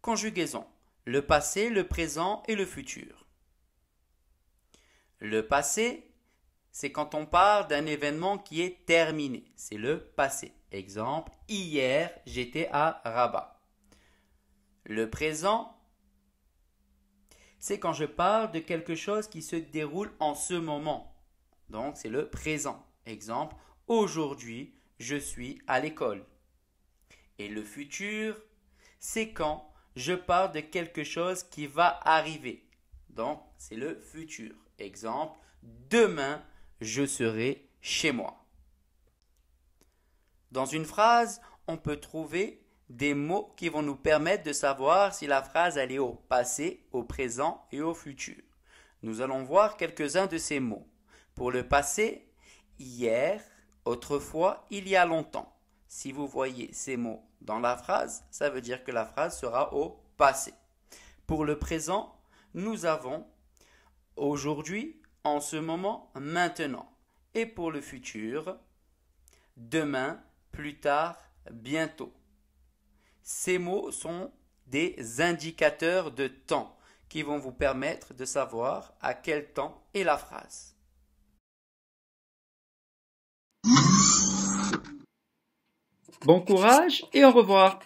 Conjugaison. Le passé, le présent et le futur. Le passé, c'est quand on parle d'un événement qui est terminé. C'est le passé. Exemple, hier j'étais à Rabat. Le présent, c'est quand je parle de quelque chose qui se déroule en ce moment. Donc c'est le présent. Exemple, aujourd'hui, je suis à l'école. Et le futur, c'est quand je parle de quelque chose qui va arriver. Donc c'est le futur. Exemple, demain, je serai chez moi. Dans une phrase, on peut trouver des mots qui vont nous permettre de savoir si la phrase allait est au passé, au présent et au futur. Nous allons voir quelques-uns de ces mots. Pour le passé, hier, autrefois, il y a longtemps. Si vous voyez ces mots dans la phrase, ça veut dire que la phrase sera au passé. Pour le présent, nous avons aujourd'hui, en ce moment, maintenant. Et pour le futur, demain, plus tard, bientôt. Ces mots sont des indicateurs de temps qui vont vous permettre de savoir à quel temps est la phrase. Bon courage et au revoir